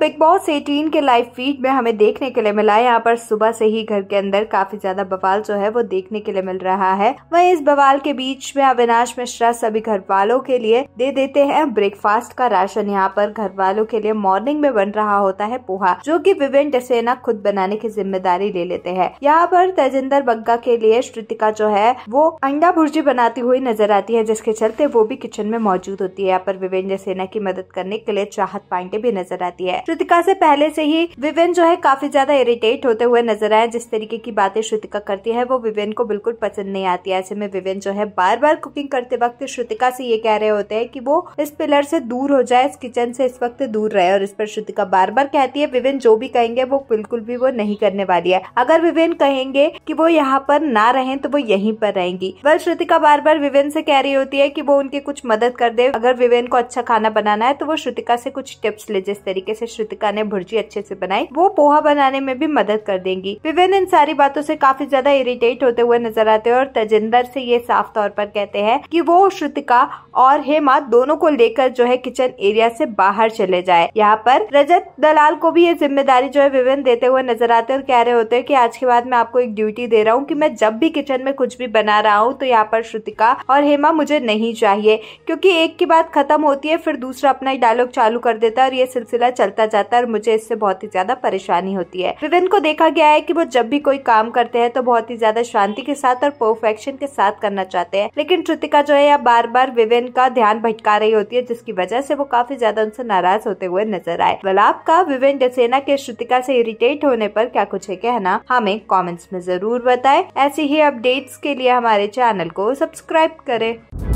big boss 18 के live feed में हमें देखने के लिए मिला है यहाँ पर सुबह से ही घर के अंदर काफी ज्यादा बवाल जो है वो देखने के लिए मिल रहा है वहीं इस बवाल के बीच में अविनाश मिश्रा सभी घर वालों के लिए दे देते हैं ब्रेकफास्ट का राशन यहाँ पर घर वालों के लिए मॉर्निंग में बन रहा होता है पोहा जो की विवेन डेना खुद बनाने की जिम्मेदारी ले लेते हैं यहाँ पर तेजिंदर बग्गा के लिए श्रुतिका जो है वो अंडा भुर्जी बनाती हुई नजर आती है जिसके चलते वो भी किचन में मौजूद होती है यहाँ पर विवेन डेना की मदद करने के लिए चाहत पांडे भी नजर आती है श्रुतिका से पहले से ही विवेन जो है काफी ज्यादा इरिटेट होते हुए नजर आए जिस तरीके की बातें श्रुतिका करती है वो विवेन को बिल्कुल पसंद नहीं आती ऐसे में विवेन जो है बार बार कुकिंग करते वक्त श्रुतिका से ये कह रहे होते हैं कि वो इस पिलर से दूर हो जाए इस किचन से इस वक्त दूर रहे और इस पर श्रुतिका बार बार कहती है विवेन जो भी कहेंगे वो बिल्कुल भी वो नहीं करने वाली है अगर विवेन कहेंगे की वो यहाँ पर ना रहे तो वो यहीं पर रहेंगी वह श्रुतिका बार बार विवेन से कह रही होती है की वो उनकी कुछ मदद कर दे अगर विवेन को अच्छा खाना बनाना है तो वो श्रुतिका से कुछ टिप्स ले जिस तरीके से श्रुतिका ने भुर्जी अच्छे से बनाई वो पोहा बनाने में भी मदद कर देंगी विवेन इन सारी बातों से काफी ज्यादा इरिटेट होते हुए नजर आते हैं और तजेंदर से ये साफ तौर पर कहते हैं कि वो श्रुतिका और हेमा दोनों को लेकर जो है किचन एरिया से बाहर चले जाए यहाँ पर रजत दलाल को भी ये जिम्मेदारी जो है विवेन देते हुए नजर आते और कह रहे होते हैं कि आज के बाद मैं आपको एक ड्यूटी दे रहा हूँ कि मैं जब भी किचन में कुछ भी बना रहा हूँ तो यहाँ पर श्रुतिका और हेमा मुझे नहीं चाहिए क्योंकि एक की बात खत्म होती है फिर दूसरा अपना डायलॉग चालू कर देता है और ये सिलसिला चलता करता जाता है और मुझे इससे बहुत ही ज्यादा परेशानी होती है विवेन को देखा गया है कि वो जब भी कोई काम करते हैं तो बहुत ही ज्यादा शांति के साथ और परफेक्शन के साथ करना चाहते हैं लेकिन श्रुतिका जो है यह बार बार विवेन का ध्यान भटका रही होती है जिसकी वजह से वो काफी ज्यादा उनसे नाराज होते हुए नजर आए वाल का विवेन डसेना के श्रुतिका से इरिटेट होने पर क्या कुछ है कहना हमें कमेंट्स में जरूर बताएं ऐसी ही अपडेट्स के लिए हमारे चैनल को सब्सक्राइब करें